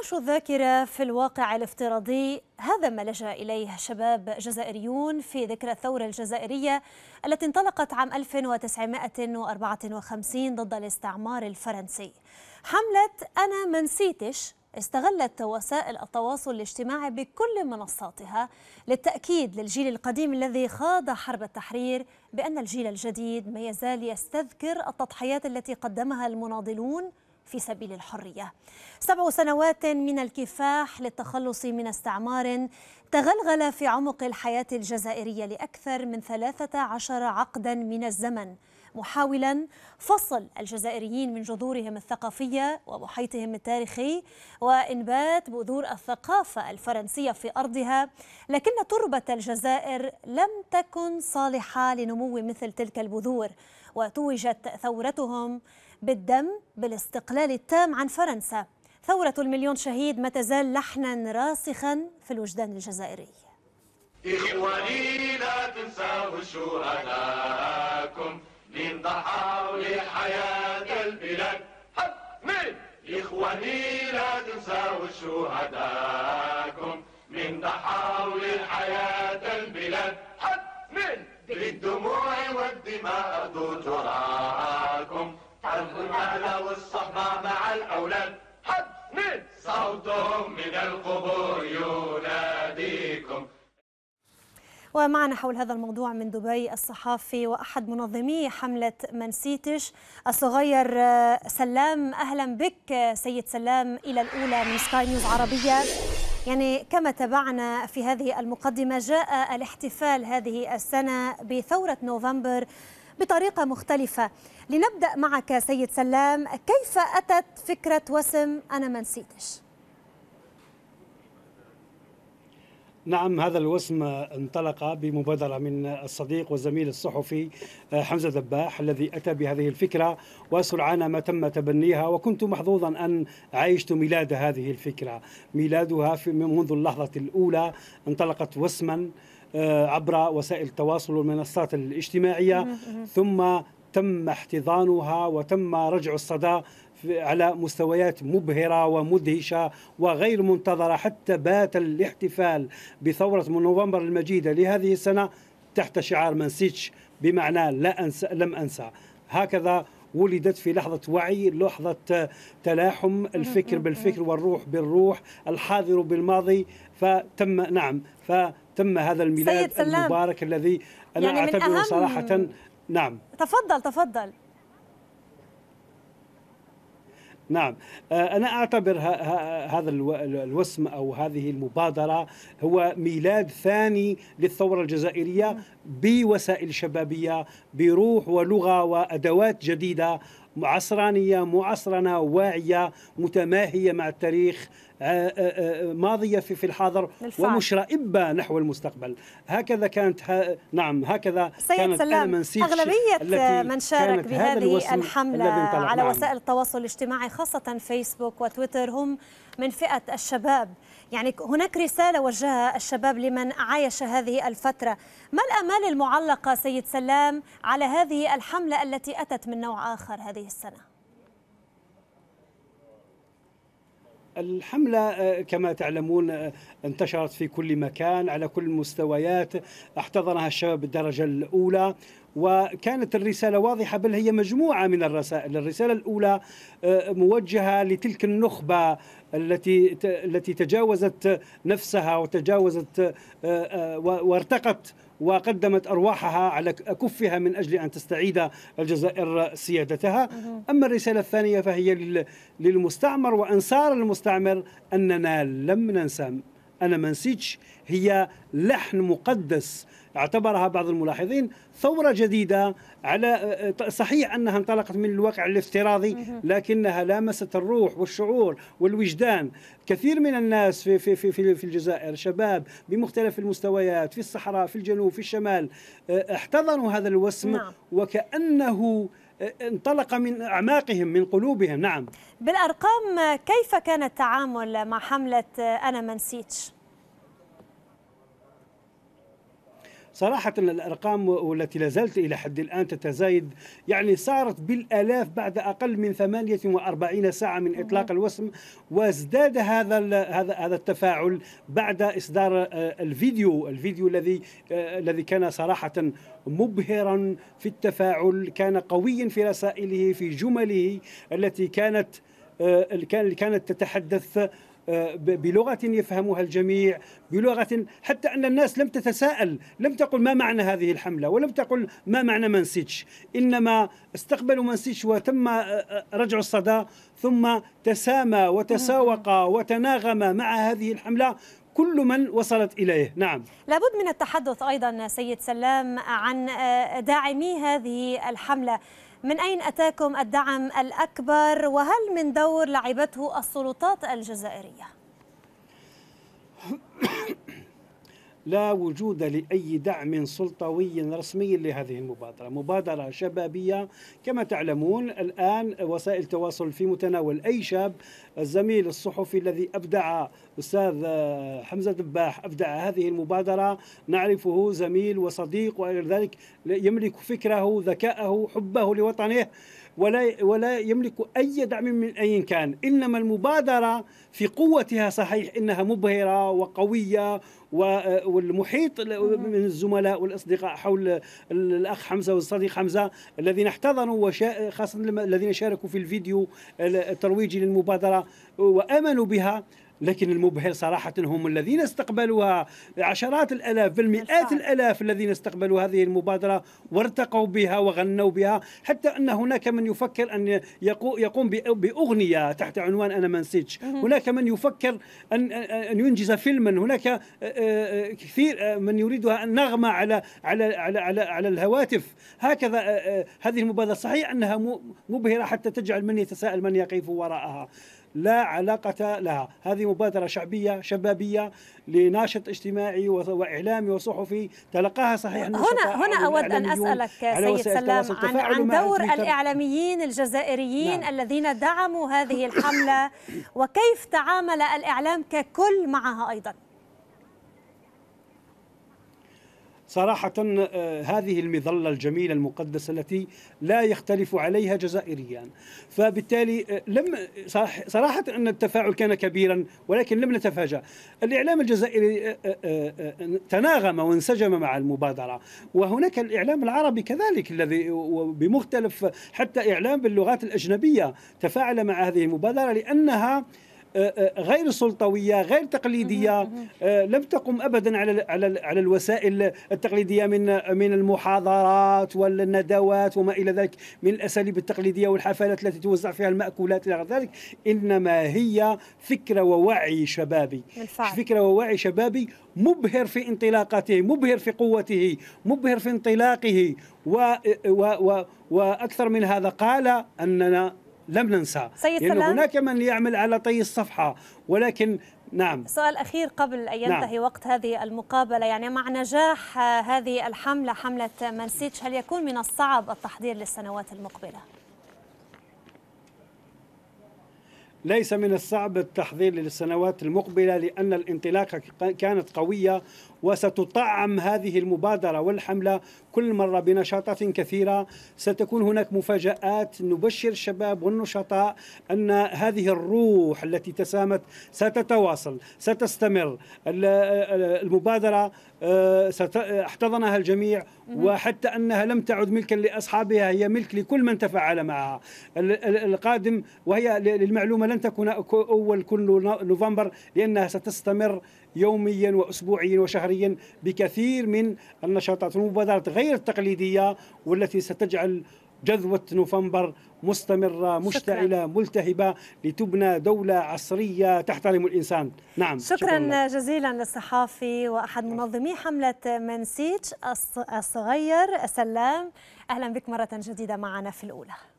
انتعاش الذاكرة في الواقع الافتراضي هذا ما لجأ إليه شباب جزائريون في ذكرى الثورة الجزائرية التي انطلقت عام 1954 ضد الاستعمار الفرنسي حملة أنا ما نسيتش استغلت وسائل التواصل الاجتماعي بكل منصاتها للتأكيد للجيل القديم الذي خاض حرب التحرير بأن الجيل الجديد ما يزال يستذكر التضحيات التي قدمها المناضلون في سبيل الحرية سبع سنوات من الكفاح للتخلص من استعمار تغلغل في عمق الحياة الجزائرية لأكثر من 13 عقدا من الزمن محاولا فصل الجزائريين من جذورهم الثقافية ومحيطهم التاريخي وإنبات بذور الثقافة الفرنسية في أرضها لكن تربة الجزائر لم تكن صالحة لنمو مثل تلك البذور وتوجت ثورتهم بالدم بالاستقلال التام عن فرنسا ثورة المليون شهيد ما تزال لحنا راسخا في الوجدان الجزائري إخواني لا تنسوا شهداءكم من ضحاوا لحياة البلاد إخواني لا تنسوا شهداءكم من ضحاوا لحياة البلاد حد من بالدموع والدماء ذو تراب أهل الأهل والصحبة مع الأولاد حد صوتهم من القبور يناديكم ومعنا حول هذا الموضوع من دبي الصحافي واحد منظمي حمله منسيتش الصغير آه، سلام اهلا بك آه، سيد سلام الى الاولى من سكاي نيوز عربيه يعني كما تابعنا في هذه المقدمه جاء الاحتفال هذه السنه بثوره نوفمبر بطريقه مختلفه لنبدأ معك سيد سلام كيف أتت فكرة وسم أنا ما نسيتش نعم هذا الوسم انطلق بمبادرة من الصديق والزميل الصحفي آه، حمزة دباح الذي أتى بهذه الفكرة وسرعان ما تم تبنيها وكنت محظوظا أن عيشت ميلاد هذه الفكرة ميلادها منذ اللحظة الأولى انطلقت وسما آه، عبر وسائل التواصل والمنصات الاجتماعية ثم تم احتضانها وتم رجع الصدى على مستويات مبهرة ومدهشة وغير منتظرة حتى بات الاحتفال بثورة من نوفمبر المجيدة لهذه السنة تحت شعار منسيتش بمعنى لا أنسى لم أنسى هكذا ولدت في لحظة وعي لحظة تلاحم الفكر بالفكر والروح بالروح الحاضر بالماضي فتم نعم ف تم هذا الميلاد المبارك الذي أنا يعني أعتبره صراحة نعم تفضل تفضل نعم آه، أنا أعتبر هذا الوسم أو هذه المبادرة هو ميلاد ثاني للثورة الجزائرية بوسائل شبابية بروح ولغة وأدوات جديدة عصرانية معصرنة واعية متماهية مع التاريخ آه، آه، آه، ماضيه في في الحاضر بالفعل. ومشرئبه نحو المستقبل هكذا كانت ها نعم هكذا كانت سلام اغلبيه من شارك بهذه الحمله على نعم. وسائل التواصل الاجتماعي خاصه فيسبوك وتويتر هم من فئه الشباب يعني هناك رسالة وجهها الشباب لمن عايش هذه الفترة ما الأمال المعلقة سيد سلام على هذه الحملة التي أتت من نوع آخر هذه السنة؟ الحملة آه، كما تعلمون آه، انتشرت في كل مكان على كل المستويات احتضنها الشباب بالدرجة الأولى وكانت الرسالة واضحة بل هي مجموعة من الرسائل الرسالة الأولى آه، موجهة لتلك النخبة التي التي تجاوزت نفسها وتجاوزت آه، آه، وارتقت وقدمت ارواحها على اكفها من اجل ان تستعيد الجزائر سيادتها، اما الرساله الثانيه فهي للمستعمر وانصار المستعمر اننا لم ننسى انا ما نسيتش هي لحن مقدس اعتبرها بعض الملاحظين ثورة جديدة على آه، آه، صحيح أنها انطلقت من الواقع الافتراضي لكنها لامست الروح والشعور والوجدان كثير من الناس في, في, في, في الجزائر شباب بمختلف المستويات في الصحراء في الجنوب في الشمال آه، احتضنوا هذا الوسم نعم. وكأنه انطلق من أعماقهم من قلوبهم نعم بالأرقام كيف كان التعامل مع حملة أنا منسيتش؟ صراحة الأرقام والتي لازلت إلى حد الآن تتزايد يعني صارت بالآلاف بعد أقل من 48 ساعة من إطلاق الوسم وازداد هذا هذا هذا التفاعل بعد إصدار آه، الفيديو الفيديو الذي آه، الذي كان صراحة مبهرا في التفاعل كان قويا في رسائله في جمله التي كانت آه، اللي كانت تتحدث آه، بلغة يفهمها الجميع بلغة حتى أن الناس لم تتساءل لم تقل ما معنى هذه الحملة ولم تقل ما معنى منسيتش إنما استقبلوا منسيتش وتم آه، رجع الصدى ثم تسامى وتساوق وتناغم مع هذه الحملة كل من وصلت إليه نعم لابد من التحدث أيضا سيد سلام عن داعمي هذه الحملة من أين أتاكم الدعم الأكبر وهل من دور لعبته السلطات الجزائرية؟ لا وجود لأي دعم سلطوي رسمي لهذه المبادرة مبادرة شبابية كما تعلمون الآن وسائل التواصل في متناول أي شاب الزميل الصحفي الذي أبدع أستاذ حمزة دباح أبدع هذه المبادرة نعرفه زميل وصديق وغير ذلك يملك فكره ذكاءه حبه لوطنه ولا ولا يملك اي دعم من اي كان انما المبادره في قوتها صحيح انها مبهره وقويه آه، والمحيط من الزملاء والاصدقاء حول الاخ حمزه والصديق حمزه الذين احتضنوا وشا... خاصه الذين شاركوا في الفيديو الترويجي للمبادره وامنوا بها لكن المبهر صراحة هم الذين استقبلوها عشرات الألاف بل مئات الألاف الذين استقبلوا هذه المبادرة وارتقوا بها وغنوا بها حتى أن هناك من يفكر أن يقوم بأغنية تحت عنوان أنا ما نسيتش هناك من يفكر أن أن ينجز فيلما هناك آه، آه، كثير آه، من يريدها نغمة على على على على, على الهواتف هكذا هذه المبادرة صحيح أنها مبهرة حتى تجعل من يتساءل من يقف وراءها لا علاقة لها هذه مبادرة شعبية شبابية لناشط اجتماعي وإعلامي وصحفي تلقاها صحيح هنا هنا أود أن أسألك سيد سلام عن, عن دور الإعلاميين الجزائريين نعم. الذين دعموا هذه الحملة وكيف تعامل الإعلام ككل معها أيضاً صراحة آه، هذه المظلة الجميلة المقدسة التي لا يختلف عليها جزائريان فبالتالي آه، لم صراحة أن التفاعل كان كبيرا ولكن لم نتفاجأ الإعلام الجزائري آه، تناغم وانسجم مع المبادرة وهناك الإعلام العربي كذلك الذي بمختلف حتى إعلام باللغات الأجنبية تفاعل مع هذه المبادرة لأنها آه، آه، غير سلطويه غير تقليديه آه، لم تقم ابدا على على على الوسائل التقليديه من من المحاضرات والندوات وما الى ذلك من الاساليب التقليديه والحفلات التي توزع فيها الماكولات الى غير ذلك انما هي فكره ووعي شبابي بالفعل. فكره ووعي شبابي مبهر في انطلاقته مبهر في قوته مبهر في انطلاقه و و و واكثر من هذا قال اننا لم ننسى سيد يعني هناك من يعمل على طي الصفحة ولكن نعم سؤال أخير قبل أن ينتهي نعم. وقت هذه المقابلة يعني مع نجاح هذه الحملة حملة منسيتش هل يكون من الصعب التحضير للسنوات المقبلة؟ ليس من الصعب التحضير للسنوات المقبلة لأن الانطلاقة كانت قوية وستطعم هذه المبادرة والحملة كل مرة بنشاطات كثيرة ستكون هناك مفاجآت نبشر الشباب والنشطاء أن هذه الروح التي تسامت ستتواصل ستستمر المبادرة آه، آه، احتضنها الجميع وحتى أنها لم تعد ملكا لأصحابها هي ملك لكل من تفاعل معها القادم وهي للمعلومة لن تكون أول كل نوفمبر لأنها ستستمر يوميا واسبوعيا وشهريا بكثير من النشاطات والمبادرات غير التقليديه والتي ستجعل جذوة نوفمبر مستمرة مشتعلة ملتهبة لتبنى دولة عصرية تحترم الإنسان نعم شكرا, شكرا جزيلا للصحافي وأحد منظمي حملة منسيج الصغير سلام أهلا بك مرة جديدة معنا في الأولى